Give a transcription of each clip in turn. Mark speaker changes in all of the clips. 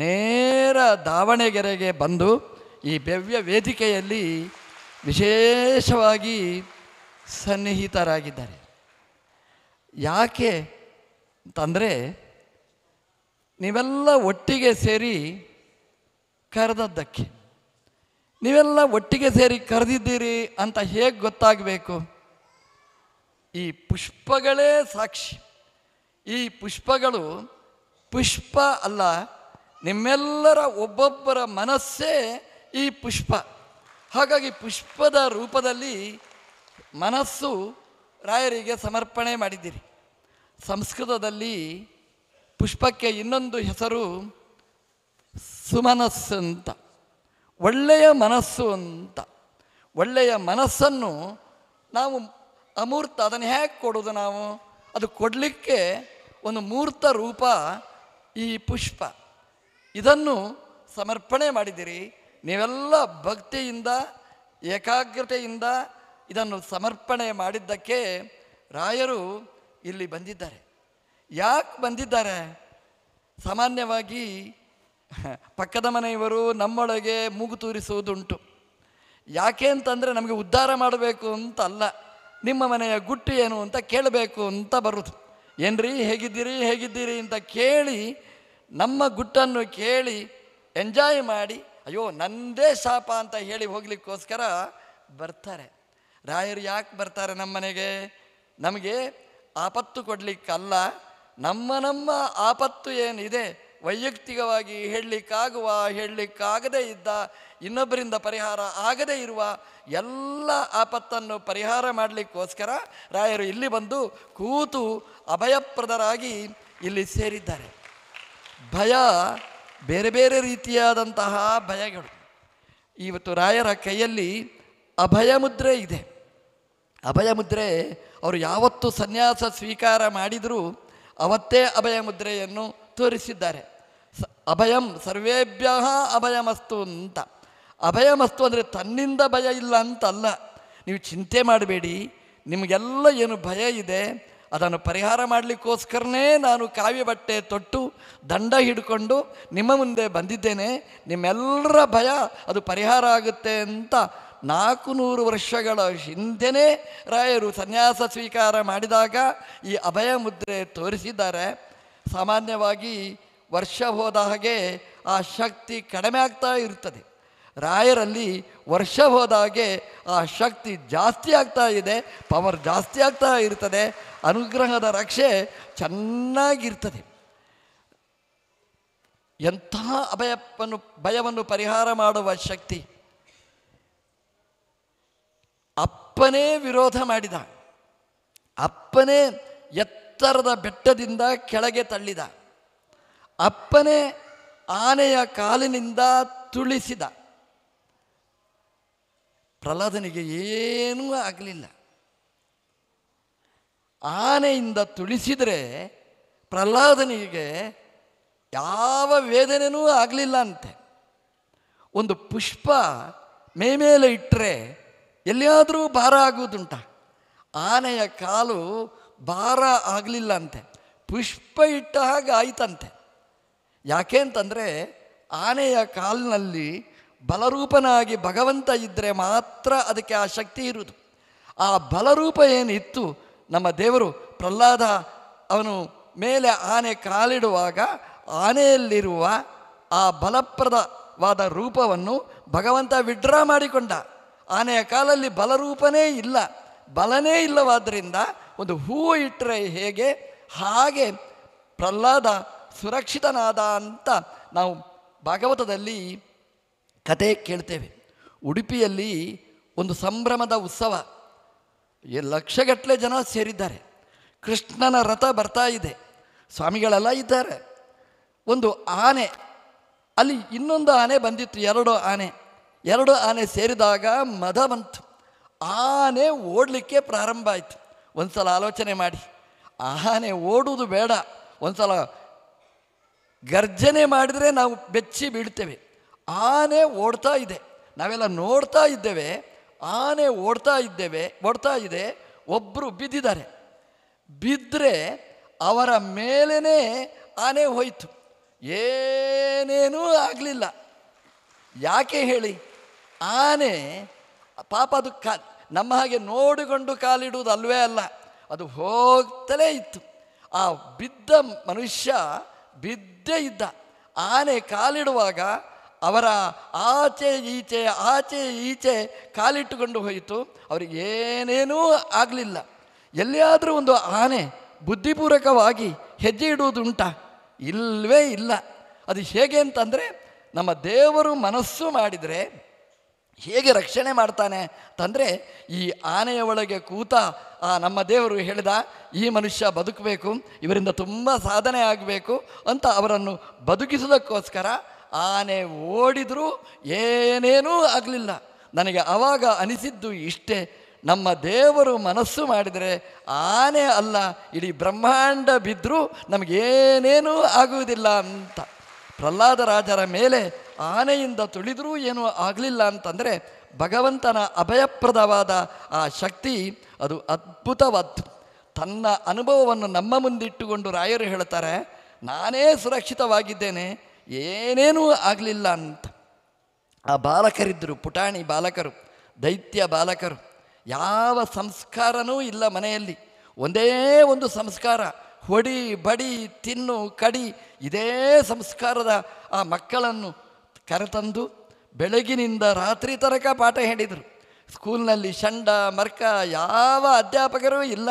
Speaker 1: ನೇರ ದಾವಣಗೆರೆಗೆ ಬಂದು ಈ ಭವ್ಯ ವೇದಿಕೆಯಲ್ಲಿ ವಿಶೇಷವಾಗಿ ಸನ್ನಿಹಿತರಾಗಿದ್ದಾರೆ ಯಾಕೆ ಅಂತಂದರೆ ನೀವೆಲ್ಲ ಒಟ್ಟಿಗೆ ಸೇರಿ ಕರೆದದ್ದಕ್ಕೆ ನೀವೆಲ್ಲ ಒಟ್ಟಿಗೆ ಸೇರಿ ಕರೆದಿದ್ದೀರಿ ಅಂತ ಹೇಗೆ ಗೊತ್ತಾಗಬೇಕು ಈ ಪುಷ್ಪಗಳೇ ಸಾಕ್ಷಿ ಈ ಪುಷ್ಪಗಳು ಪುಷ್ಪ ಅಲ್ಲ ನಿಮ್ಮೆಲ್ಲರ ಒಬ್ಬೊಬ್ಬರ ಮನಸ್ಸೇ ಈ ಪುಷ್ಪ ಹಾಗಾಗಿ ಪುಷ್ಪದ ರೂಪದಲ್ಲಿ ಮನಸ್ಸು ರಾಯರಿಗೆ ಸಮರ್ಪಣೆ ಮಾಡಿದ್ದೀರಿ ಸಂಸ್ಕೃತದಲ್ಲಿ ಪುಷ್ಪಕ್ಕೆ ಇನ್ನೊಂದು ಹೆಸರು ಸುಮನಸ್ಸು ಅಂತ ಒಳ್ಳೆಯ ಮನಸ್ಸು ಅಂತ ಒಳ್ಳೆಯ ಮನಸ್ಸನ್ನು ನಾವು ಅಮೂರ್ತ ಅದನ್ನು ಹೇಗೆ ಕೊಡೋದು ನಾವು ಅದು ಕೊಡಲಿಕ್ಕೆ ಒಂದು ಮೂರ್ತ ರೂಪ ಈ ಪುಷ್ಪ ಇದನ್ನು ಸಮರ್ಪಣೆ ಮಾಡಿದಿರಿ ನೀವೆಲ್ಲ ಭಕ್ತಿಯಿಂದ ಏಕಾಗ್ರತೆಯಿಂದ ಇದನ್ನು ಸಮರ್ಪಣೆ ಮಾಡಿದ್ದಕ್ಕೆ ರಾಯರು ಇಲ್ಲಿ ಬಂದಿದ್ದಾರೆ ಯಾಕೆ ಬಂದಿದ್ದಾರೆ ಸಾಮಾನ್ಯವಾಗಿ ಪಕ್ಕದ ಮನೆಯವರು ನಮ್ಮೊಳಗೆ ಮೂಗು ತೂರಿಸುವುದುಂಟು ಯಾಕೆ ಅಂತಂದರೆ ನಮಗೆ ಉದ್ಧಾರ ಮಾಡಬೇಕು ಅಂತ ಅಲ್ಲ ನಿಮ್ಮ ಮನೆಯ ಗುಟ್ಟು ಏನು ಅಂತ ಕೇಳಬೇಕು ಅಂತ ಬರುದು ಏನ್ರಿ ಹೇಗಿದ್ದೀರಿ ಹೇಗಿದ್ದೀರಿ ಅಂತ ಕೇಳಿ ನಮ್ಮ ಗುಟ್ಟನ್ನು ಕೇಳಿ ಎಂಜಾಯ್ ಮಾಡಿ ಅಯ್ಯೋ ನಂದೇ ಶಾಪ ಅಂತ ಹೇಳಿ ಹೋಗ್ಲಿಕ್ಕೋಸ್ಕರ ಬರ್ತಾರೆ ರಾಯರು ಯಾಕೆ ಬರ್ತಾರೆ ನಮ್ಮನೆಗೆ ನಮಗೆ ಆಪತ್ತು ಕೊಡಲಿಕ್ಕಲ್ಲ ನಮ್ಮ ನಮ್ಮ ಆಪತ್ತು ಏನಿದೆ ವೈಯಕ್ತಿಕವಾಗಿ ಹೇಳಲಿಕ್ಕಾಗುವ ಹೇಳಲಿಕ್ಕಾಗದೇ ಇದ್ದ ಇನ್ನೊಬ್ಬರಿಂದ ಪರಿಹಾರ ಆಗದೇ ಇರುವ ಎಲ್ಲ ಆಪತ್ತನ್ನು ಪರಿಹಾರ ಮಾಡಲಿಕ್ಕೋಸ್ಕರ ರಾಯರು ಇಲ್ಲಿ ಬಂದು ಕೂತು ಅಭಯಪ್ರದರಾಗಿ ಇಲ್ಲಿ ಸೇರಿದ್ದಾರೆ ಭಯ ಬೇರೆ ಬೇರೆ ರೀತಿಯಾದಂತಹ ಭಯಗಳು ಇವತ್ತು ರಾಯರ ಕೈಯಲ್ಲಿ ಅಭಯ ಮುದ್ರೆ ಇದೆ ಅಭಯ ಮುದ್ರೆ ಅವರು ಯಾವತ್ತು ಸನ್ಯಾಸ ಸ್ವೀಕಾರ ಮಾಡಿದರೂ ಅವತ್ತೇ ಅಭಯ ಮುದ್ರೆಯನ್ನು ತೋರಿಸಿದ್ದಾರೆ ಸ ಅಭಯಂ ಸರ್ವೇಭ್ಯ ಅಭಯಮಸ್ತು ಅಂತ ಅಭಯಮಸ್ತು ಅಂದರೆ ತನ್ನಿಂದ ಭಯ ಇಲ್ಲ ಅಂತಲ್ಲ ನೀವು ಚಿಂತೆ ಮಾಡಬೇಡಿ ನಿಮಗೆಲ್ಲ ಏನು ಭಯ ಇದೆ ಅದನ್ನು ಪರಿಹಾರ ಮಾಡಲಿಕ್ಕೋಸ್ಕರನೇ ನಾನು ಕಾವ್ಯ ಬಟ್ಟೆ ತೊಟ್ಟು ದಂಡ ಹಿಡ್ಕೊಂಡು ನಿಮ್ಮ ಮುಂದೆ ಬಂದಿದ್ದೇನೆ ನಿಮ್ಮೆಲ್ಲರ ಭಯ ಅದು ಪರಿಹಾರ ಆಗುತ್ತೆ ಅಂತ ನಾಲ್ಕು ನೂರು ವರ್ಷಗಳ ಹಿಂದೆನೇ ರಾಯರು ಸನ್ಯಾಸ ಸ್ವೀಕಾರ ಮಾಡಿದಾಗ ಈ ಅಭಯ ಮುದ್ರೆ ತೋರಿಸಿದ್ದಾರೆ ಸಾಮಾನ್ಯವಾಗಿ ವರ್ಷ ಹೋದ ಹಾಗೆ ಆ ಶಕ್ತಿ ಕಡಿಮೆ ಆಗ್ತಾ ಇರ್ತದೆ ರಾಯರಲ್ಲಿ ವರ್ಷ ಹೋದಾಗೆ ಆ ಶಕ್ತಿ ಜಾಸ್ತಿ ಆಗ್ತಾ ಇದೆ ಪವರ್ ಜಾಸ್ತಿ ಆಗ್ತಾ ಇರ್ತದೆ ಅನುಗ್ರಹದ ರಕ್ಷೆ ಚೆನ್ನಾಗಿರ್ತದೆ ಎಂತಹ ಅಭಯವನ್ನು ಭಯವನ್ನು ಪರಿಹಾರ ಮಾಡುವ ಶಕ್ತಿ ಅಪ್ಪನೇ ವಿರೋಧ ಮಾಡಿದ ಅಪ್ಪನೇ ಎತ್ತರದ ಬೆಟ್ಟದಿಂದ ಕೆಳಗೆ ತಳ್ಳಿದ ಅಪ್ಪನೇ ಆನೆಯ ಕಾಲಿನಿಂದ ತುಳಿಸಿದ ಪ್ರಹ್ಲಾದನಿಗೆ ಏನೂ ಆಗಲಿಲ್ಲ ಆನೆಯಿಂದ ತುಳಿಸಿದರೆ ಪ್ರಹ್ಲಾದನಿಗೆ ಯಾವ ವೇದನೆಯೂ ಆಗಲಿಲ್ಲ ಅಂತೆ ಒಂದು ಪುಷ್ಪ ಮೇ ಮೇಲೆ ಇಟ್ಟರೆ ಎಲ್ಲಿಯಾದರೂ ಭಾರ ಆಗುವುದುಂಟ ಆನೆಯ ಕಾಲು ಭಾರ ಆಗಲಿಲ್ಲ ಅಂತೆ ಪುಷ್ಪ ಇಟ್ಟ ಹಾಗೆ ಆಯ್ತಂತೆ ಯಾಕೆ ಅಂತಂದರೆ ಆನೆಯ ಕಾಲಿನಲ್ಲಿ ಬಲರೂಪನಾಗಿ ಭಗವಂತ ಇದ್ದರೆ ಮಾತ್ರ ಅದಕ್ಕೆ ಆ ಶಕ್ತಿ ಇರುವುದು ಆ ಬಲರೂಪ ಏನಿತ್ತು ನಮ್ಮ ದೇವರು ಪ್ರಹ್ಲಾದ ಅವನು ಮೇಲೆ ಆನೆ ಕಾಲಿಡುವಾಗ ಆನೆಯಲ್ಲಿರುವ ಆ ಬಲಪ್ರದವಾದ ರೂಪವನ್ನು ಭಗವಂತ ವಿಡ್ರಾ ಮಾಡಿಕೊಂಡ ಆನೆಯ ಕಾಲಲ್ಲಿ ಬಲರೂಪನೇ ಇಲ್ಲ ಬಲನೇ ಇಲ್ಲವಾದ್ದರಿಂದ ಒಂದು ಹೂವು ಇಟ್ಟರೆ ಹೇಗೆ ಹಾಗೆ ಪ್ರಹ್ಲಾದ ಸುರಕ್ಷಿತನಾದ ಅಂತ ನಾವು ಭಾಗವತದಲ್ಲಿ ಕತೆ ಕೇಳ್ತೇವೆ ಉಡುಪಿಯಲ್ಲಿ ಒಂದು ಸಂಭ್ರಮದ ಉತ್ಸವ ಲಕ್ಷಗಟ್ಟಲೆ ಜನ ಸೇರಿದ್ದಾರೆ ಕೃಷ್ಣನ ರಥ ಬರ್ತಾ ಇದೆ ಸ್ವಾಮಿಗಳೆಲ್ಲ ಇದ್ದಾರೆ ಒಂದು ಆನೆ ಅಲ್ಲಿ ಇನ್ನೊಂದು ಆನೆ ಬಂದಿತ್ತು ಎರಡು ಆನೆ ಎರಡು ಆನೆ ಸೇರಿದಾಗ ಮದ ಬಂತು ಆನೆ ಓಡಲಿಕ್ಕೆ ಪ್ರಾರಂಭ ಆಯಿತು ಒಂದು ಸಲ ಆಲೋಚನೆ ಮಾಡಿ ಆನೆ ಓಡುವುದು ಬೇಡ ಒಂದು ಸಲ ಗರ್ಜನೆ ಮಾಡಿದರೆ ನಾವು ಬೆಚ್ಚಿ ಬೀಳ್ತೇವೆ ಆನೆ ಓಡ್ತಾ ಇದೆ ನಾವೆಲ್ಲ ನೋಡ್ತಾ ಇದ್ದೇವೆ ಆನೆ ಓಡ್ತಾ ಇದ್ದೇವೆ ಓಡ್ತಾ ಇದೆ ಒಬ್ಬರು ಬಿದ್ದಿದ್ದಾರೆ ಬಿದ್ದರೆ ಅವರ ಮೇಲೇ ಆನೆ ಹೋಯಿತು ಏನೇನೂ ಆಗಲಿಲ್ಲ ಯಾಕೆ ಹೇಳಿ ಆನೆ ಪಾಪ ಅದು ಕಾ ನಮ್ಮ ಹಾಗೆ ನೋಡಿಕೊಂಡು ಕಾಲಿಡುವುದು ಅಲ್ವೇ ಅಲ್ಲ ಅದು ಹೋಗ್ತಲೇ ಇತ್ತು ಆ ಬಿದ್ದ ಮನುಷ್ಯ ಬಿದ್ದೇ ಇದ್ದ ಆನೆ ಕಾಲಿಡುವಾಗ ಅವರ ಆಚೆ ಈಚೆ ಆಚೆ ಈಚೆ ಕಾಲಿಟ್ಟುಕೊಂಡು ಹೋಯಿತು ಅವರಿಗೆ ಏನೇನೂ ಆಗಲಿಲ್ಲ ಎಲ್ಲಿಯಾದರೂ ಒಂದು ಆನೆ ಬುದ್ಧಿಪೂರ್ವಕವಾಗಿ ಹೆಜ್ಜೆ ಇಡುವುದುಂಟ ಇಲ್ಲವೇ ಇಲ್ಲ ಅದು ಹೇಗೆ ಅಂತಂದರೆ ನಮ್ಮ ದೇವರು ಮನಸ್ಸು ಮಾಡಿದರೆ ಹೇಗೆ ರಕ್ಷಣೆ ಮಾಡ್ತಾನೆ ಅಂತಂದರೆ ಈ ಆನೆಯ ಒಳಗೆ ಕೂತ ಆ ನಮ್ಮ ದೇವರು ಹೇಳಿದ ಈ ಮನುಷ್ಯ ಬದುಕಬೇಕು ಇವರಿಂದ ತುಂಬ ಸಾಧನೆ ಆಗಬೇಕು ಅಂತ ಅವರನ್ನು ಬದುಕಿಸೋದಕ್ಕೋಸ್ಕರ ಆನೆ ಓಡಿದರೂ ಏನೇನೂ ಆಗಲಿಲ್ಲ ನನಗೆ ಆವಾಗ ಅನಿಸಿದ್ದು ಇಷ್ಟೇ ನಮ್ಮ ದೇವರು ಮನಸ್ಸು ಮಾಡಿದರೆ ಆನೆ ಅಲ್ಲ ಇಡೀ ಬ್ರಹ್ಮಾಂಡ ಬಿದ್ದರೂ ನಮಗೇನೇನೂ ಆಗುವುದಿಲ್ಲ ಅಂತ ಪ್ರಹ್ಲಾದರಾಜರ ಮೇಲೆ ಆನೆಯಿಂದ ತುಳಿದರೂ ಏನೂ ಆಗಲಿಲ್ಲ ಅಂತಂದರೆ ಭಗವಂತನ ಅಭಯಪ್ರದವಾದ ಆ ಶಕ್ತಿ ಅದು ಅದ್ಭುತವಾದ್ದು ತನ್ನ ಅನುಭವವನ್ನು ನಮ್ಮ ಮುಂದಿಟ್ಟುಕೊಂಡು ರಾಯರು ಹೇಳ್ತಾರೆ ನಾನೇ ಸುರಕ್ಷಿತವಾಗಿದ್ದೇನೆ ಏನೇನೂ ಆಗಲಿಲ್ಲ ಅಂತ ಆ ಬಾಲಕರಿದ್ದರು ಪುಟಾಣಿ ಬಾಲಕರು ದೈತ್ಯ ಬಾಲಕರು ಯಾವ ಸಂಸ್ಕಾರನೂ ಇಲ್ಲ ಮನೆಯಲ್ಲಿ ಒಂದೇ ಒಂದು ಸಂಸ್ಕಾರ ಹೊಡಿ ಬಡಿ ತಿನ್ನು ಕಡಿ ಇದೇ ಸಂಸ್ಕಾರದ ಆ ಮಕ್ಕಳನ್ನು ಕರೆತಂದು ಬೆಳಗಿನಿಂದ ರಾತ್ರಿ ತನಕ ಪಾಠ ಹೇಳಿದರು ಸ್ಕೂಲ್ನಲ್ಲಿ ಷಂಡ ಮರ್ಕ ಯಾವ ಅಧ್ಯಾಪಕರೂ ಇಲ್ಲ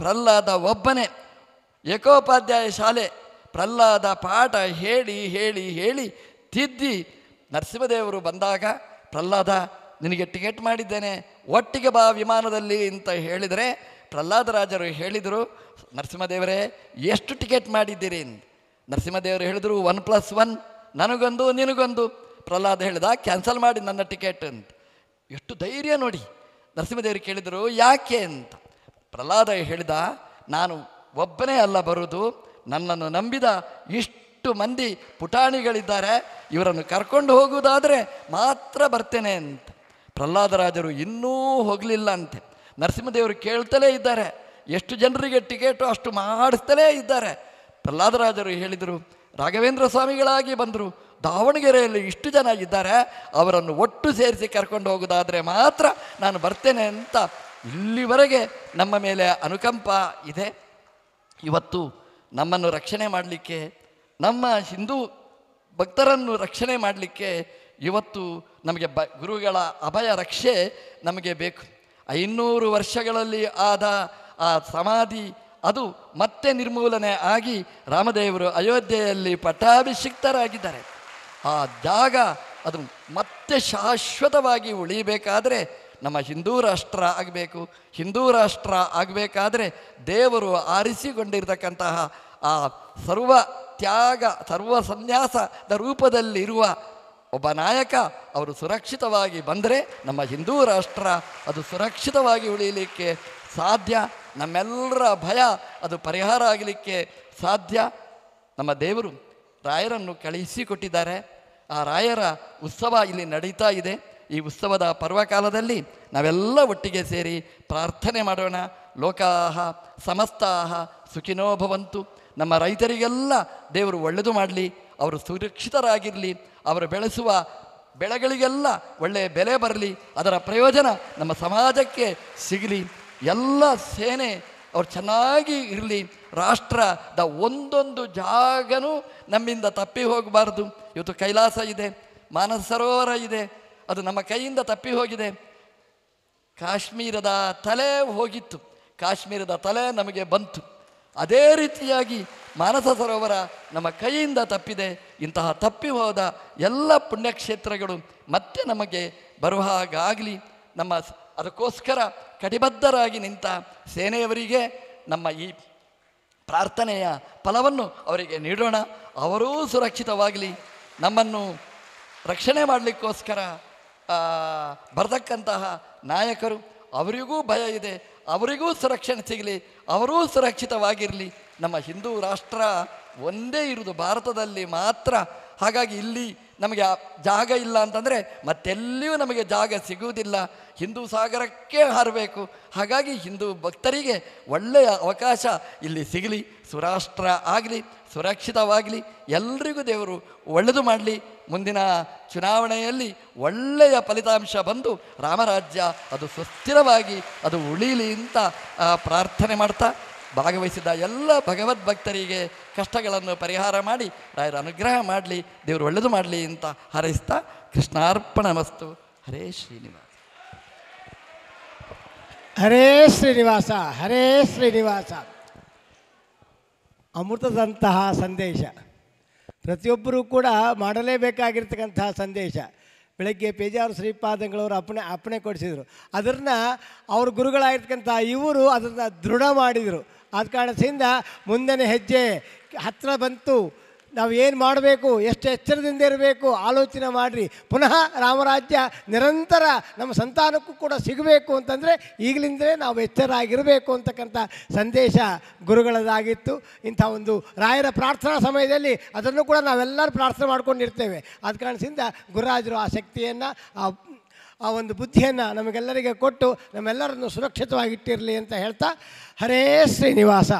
Speaker 1: ಪ್ರಹ್ಲಾದ ಒಬ್ಬನೇ ಏಕೋಪಾಧ್ಯಾಯ ಶಾಲೆ ಪ್ರಹ್ಲಾದ ಪಾಠ ಹೇಳಿ ಹೇಳಿ ಹೇಳಿ ತಿದ್ದಿ ನರಸಿಂಹದೇವರು ಬಂದಾಗ ಪ್ರಹ್ಲಾದ ನಿನಗೆ ಟಿಕೆಟ್ ಮಾಡಿದ್ದೇನೆ ಒಟ್ಟಿಗೆ ಬಾ ವಿಮಾನದಲ್ಲಿ ಅಂತ ಹೇಳಿದರೆ ಪ್ರಹ್ಲಾದರಾಜರು ಹೇಳಿದರು ನರಸಿಂಹದೇವರೇ ಎಷ್ಟು ಟಿಕೆಟ್ ಮಾಡಿದ್ದೀರಿ ನರಸಿಂಹದೇವರು ಹೇಳಿದರು ಒನ್ ಪ್ಲಸ್ ಒನ್ ನನಗೊಂದು ನಿನಗೊಂದು ಪ್ರಹ್ಲಾದ ಹೇಳಿದ ಕ್ಯಾನ್ಸಲ್ ಮಾಡಿ ನನ್ನ ಟಿಕೆಟ್ ಅಂತ ಎಷ್ಟು ಧೈರ್ಯ ನೋಡಿ ನರಸಿಂಹದೇವರು ಕೇಳಿದರು ಯಾಕೆ ಅಂತ ಪ್ರಹ್ಲಾದ ಹೇಳಿದ ನಾನು ಒಬ್ಬನೇ ಅಲ್ಲ ಬರುವುದು ನನ್ನನ್ನು ನಂಬಿದ ಇಷ್ಟು ಮಂದಿ ಪುಟಾಣಿಗಳಿದ್ದಾರೆ ಇವರನ್ನು ಕರ್ಕೊಂಡು ಹೋಗುವುದಾದರೆ ಮಾತ್ರ ಬರ್ತೇನೆ ಅಂತ ಪ್ರಹ್ಲಾದರಾಜರು ಇನ್ನೂ ಹೋಗಲಿಲ್ಲ ಅಂತೆ ನರಸಿಂಹದೇವರು ಕೇಳ್ತಲೇ ಇದ್ದಾರೆ ಎಷ್ಟು ಜನರಿಗೆ ಟಿಕೆಟು ಅಷ್ಟು ಮಾಡಿಸ್ತಲೇ ಇದ್ದಾರೆ ಪ್ರಹ್ಲಾದರಾಜರು ಹೇಳಿದರು ರಾಘವೇಂದ್ರ ಸ್ವಾಮಿಗಳಾಗಿ ಬಂದರು ದಾವಣಗೆರೆಯಲ್ಲಿ ಇಷ್ಟು ಜನ ಇದ್ದಾರೆ ಅವರನ್ನು ಒಟ್ಟು ಸೇರಿಸಿ ಕರ್ಕೊಂಡು ಹೋಗೋದಾದರೆ ಮಾತ್ರ ನಾನು ಬರ್ತೇನೆ ಅಂತ ಇಲ್ಲಿವರೆಗೆ ನಮ್ಮ ಮೇಲೆ ಅನುಕಂಪ ಇದೆ ಇವತ್ತು ನಮ್ಮನ್ನು ರಕ್ಷಣೆ ಮಾಡಲಿಕ್ಕೆ ನಮ್ಮ ಹಿಂದೂ ಭಕ್ತರನ್ನು ರಕ್ಷಣೆ ಮಾಡಲಿಕ್ಕೆ ಇವತ್ತು ನಮಗೆ ಬ ಗುರುಗಳ ಅಭಯ ರಕ್ಷೆ ನಮಗೆ ಬೇಕು ಐನೂರು ವರ್ಷಗಳಲ್ಲಿ ಆದ ಆ ಸಮಾಧಿ ಅದು ಮತ್ತೆ ನಿರ್ಮೂಲನೆ ಆಗಿ ರಾಮದೇವರು ಅಯೋಧ್ಯೆಯಲ್ಲಿ ಪಟ್ಟಾಭಿಷಿಕ್ತರಾಗಿದ್ದಾರೆ ಆ ಜಾಗ ಅದು ಮತ್ತೆ ಶಾಶ್ವತವಾಗಿ ಉಳಿಬೇಕಾದರೆ ನಮ್ಮ ಹಿಂದೂ ರಾಷ್ಟ್ರ ಆಗಬೇಕು ಹಿಂದೂ ರಾಷ್ಟ್ರ ಆಗಬೇಕಾದ್ರೆ ದೇವರು ಆರಿಸಿಕೊಂಡಿರತಕ್ಕಂತಹ ಆ ಸರ್ವ ತ್ಯಾಗ ಸರ್ವ ಸನ್ಯಾಸದ ರೂಪದಲ್ಲಿರುವ ಒಬ್ಬ ನಾಯಕ ಅವರು ಸುರಕ್ಷಿತವಾಗಿ ಬಂದರೆ ನಮ್ಮ ಹಿಂದೂ ರಾಷ್ಟ್ರ ಅದು ಸುರಕ್ಷಿತವಾಗಿ ಉಳಿಯಲಿಕ್ಕೆ ಸಾಧ್ಯ ನಮ್ಮೆಲ್ಲರ ಭಯ ಅದು ಪರಿಹಾರ ಆಗಲಿಕ್ಕೆ ಸಾಧ್ಯ ನಮ್ಮ ದೇವರು ರಾಯರನ್ನು ಕಳುಹಿಸಿಕೊಟ್ಟಿದ್ದಾರೆ ಆ ರಾಯರ ಉತ್ಸವ ಇಲ್ಲಿ ನಡೀತಾ ಇದೆ ಈ ಉತ್ಸವದ ಪರ್ವಕಾಲದಲ್ಲಿ ನಾವೆಲ್ಲ ಒಟ್ಟಿಗೆ ಸೇರಿ ಪ್ರಾರ್ಥನೆ ಮಾಡೋಣ ಲೋಕಾಹ ಸಮಸ್ತಾಹ ಸುಖಿನೋ ಭವಂತು ನಮ್ಮ ರೈತರಿಗೆಲ್ಲ ದೇವರು ಒಳ್ಳೆದು ಮಾಡಲಿ ಅವರು ಸುರಕ್ಷಿತರಾಗಿರಲಿ ಅವರು ಬೆಳೆಸುವ ಬೆಳೆಗಳಿಗೆಲ್ಲ ಒಳ್ಳೆಯ ಬೆಲೆ ಬರಲಿ ಅದರ ಪ್ರಯೋಜನ ನಮ್ಮ ಸಮಾಜಕ್ಕೆ ಸಿಗಲಿ ಎಲ್ಲ ಸೇನೆ ಅವ್ರು ಚೆನ್ನಾಗಿ ಇರಲಿ ರಾಷ್ಟ್ರದ ಒಂದೊಂದು ಜಾಗನೂ ನಮ್ಮಿಂದ ತಪ್ಪಿ ಹೋಗಬಾರ್ದು ಇವತ್ತು ಕೈಲಾಸ ಇದೆ ಮಾನಸರೋವರ ಸರೋವರ ಇದೆ ಅದು ನಮ್ಮ ಕೈಯಿಂದ ತಪ್ಪಿ ಹೋಗಿದೆ ಕಾಶ್ಮೀರದ ತಲೆ ಹೋಗಿತ್ತು ಕಾಶ್ಮೀರದ ತಲೆ ನಮಗೆ ಬಂತು ಅದೇ ರೀತಿಯಾಗಿ ಮಾನಸ ಸರೋವರ ನಮ್ಮ ಕೈಯಿಂದ ತಪ್ಪಿದೆ ಇಂತಹ ತಪ್ಪಿ ಹೋದ ಎಲ್ಲ ಪುಣ್ಯಕ್ಷೇತ್ರಗಳು ಮತ್ತೆ ನಮಗೆ ಬರುವ ಹಾಗಾಗಲಿ ನಮ್ಮ ಅದಕ್ಕೋಸ್ಕರ ಕಟಿಬದ್ಧರಾಗಿ ನಿಂತ ಸೇನೆಯವರಿಗೆ ನಮ್ಮ ಈ ಪ್ರಾರ್ಥನೆಯ ಫಲವನ್ನು ಅವರಿಗೆ ನೀಡೋಣ ಅವರೂ ಸುರಕ್ಷಿತವಾಗಲಿ ನಮ್ಮನ್ನು ರಕ್ಷಣೆ ಮಾಡಲಿಕ್ಕೋಸ್ಕರ ಬರತಕ್ಕಂತಹ ನಾಯಕರು ಅವರಿಗೂ ಭಯ ಇದೆ ಅವರಿಗೂ ಸುರಕ್ಷಣೆ ಸಿಗಲಿ ಅವರೂ ಸುರಕ್ಷಿತವಾಗಿರಲಿ ನಮ್ಮ ಹಿಂದೂ ರಾಷ್ಟ್ರ ಒಂದೇ ಇರುವುದು ಭಾರತದಲ್ಲಿ ಮಾತ್ರ ಹಾಗಾಗಿ ಇಲ್ಲಿ ನಮಗೆ ಜಾಗ ಇಲ್ಲ ಅಂತಂದರೆ ಮತ್ತೆಲ್ಲಿಯೂ ನಮಗೆ ಜಾಗ ಸಿಗುವುದಿಲ್ಲ ಹಿಂದೂ ಸಾಗರಕ್ಕೆ ಹಾರಬೇಕು ಹಾಗಾಗಿ ಹಿಂದೂ ಭಕ್ತರಿಗೆ ಒಳ್ಳೆಯ ಅವಕಾಶ ಇಲ್ಲಿ ಸಿಗಲಿ ಸುರಾಷ್ಟ್ರ ಆಗಲಿ ಸುರಕ್ಷಿತವಾಗಲಿ ಎಲ್ರಿಗೂ ದೇವರು ಒಳ್ಳೆಯದು ಮಾಡಲಿ ಮುಂದಿನ ಚುನಾವಣೆಯಲ್ಲಿ ಒಳ್ಳೆಯ ಫಲಿತಾಂಶ ಬಂದು ರಾಮರಾಜ್ಯ ಅದು ಸುಸ್ಥಿರವಾಗಿ ಅದು ಉಳಿಯಲಿ ಅಂತ ಪ್ರಾರ್ಥನೆ ಮಾಡ್ತಾ ಭಾಗವಹಿಸಿದ ಎಲ್ಲ ಭಗವದ್ ಭಕ್ತರಿಗೆ ಕಷ್ಟಗಳನ್ನು ಪರಿಹಾರ ಮಾಡಿ ರಾಯರ ಅನುಗ್ರಹ ಮಾಡಲಿ ದೇವರು ಒಳ್ಳೆಯದು ಮಾಡಲಿ ಅಂತ ಹರೈಸ್ತಾ ಕೃಷ್ಣಾರ್ಪಣ ಮಸ್ತು ಹರೇ ಶ್ರೀನಿವಾಸ ಹರೇ ಶ್ರೀನಿವಾಸ ಹರೇ ಶ್ರೀನಿವಾಸ ಅಮೃತದಂತಹ ಸಂದೇಶ ಪ್ರತಿಯೊಬ್ಬರೂ ಕೂಡ ಮಾಡಲೇಬೇಕಾಗಿರ್ತಕ್ಕಂತಹ ಸಂದೇಶ ಬೆಳಗ್ಗೆ ಪೇಜಾರು ಶ್ರೀಪಾದಂಗಳವರು ಅಪ್ಪಣೆ ಅಪ್ಪಣೆ ಕೊಡಿಸಿದರು ಅದನ್ನು ಅವ್ರ ಗುರುಗಳಾಗಿರ್ತಕ್ಕಂಥ ಇವರು ಅದನ್ನು ದೃಢ ಮಾಡಿದರು ಆದ ಕಾರಣದಿಂದ ಮುಂದಿನ ಹೆಜ್ಜೆ ಹತ್ತಿರ ಬಂತು ನಾವು ಏನು ಮಾಡಬೇಕು ಎಷ್ಟು ಎಚ್ಚರದಿಂದ ಇರಬೇಕು ಆಲೋಚನೆ ಮಾಡಿರಿ ಪುನಃ ರಾಮರಾಜ್ಯ ನಿರಂತರ ನಮ್ಮ ಸಂತಾನಕ್ಕೂ ಕೂಡ ಸಿಗಬೇಕು ಅಂತಂದರೆ ಈಗಲಿಂದಲೇ ನಾವು ಎಚ್ಚರ ಆಗಿರಬೇಕು ಅಂತಕ್ಕಂಥ ಸಂದೇಶ ಗುರುಗಳದಾಗಿತ್ತು ಇಂಥ ಒಂದು ರಾಯರ ಪ್ರಾರ್ಥನಾ ಸಮಯದಲ್ಲಿ ಅದನ್ನು ಕೂಡ ನಾವೆಲ್ಲರೂ ಪ್ರಾರ್ಥನೆ ಮಾಡ್ಕೊಂಡಿರ್ತೇವೆ ಅದು ಕಾರಣದಿಂದ ಗುರುರಾಜರು ಆ ಶಕ್ತಿಯನ್ನು ಆ ಆ ಒಂದು ಬುದ್ಧಿಯನ್ನು ನಮಗೆಲ್ಲರಿಗೆ ಕೊಟ್ಟು ನಮ್ಮೆಲ್ಲರನ್ನು ಸುರಕ್ಷಿತವಾಗಿಟ್ಟಿರಲಿ ಅಂತ ಹೇಳ್ತಾ ಹರೇ ಶ್ರೀನಿವಾಸ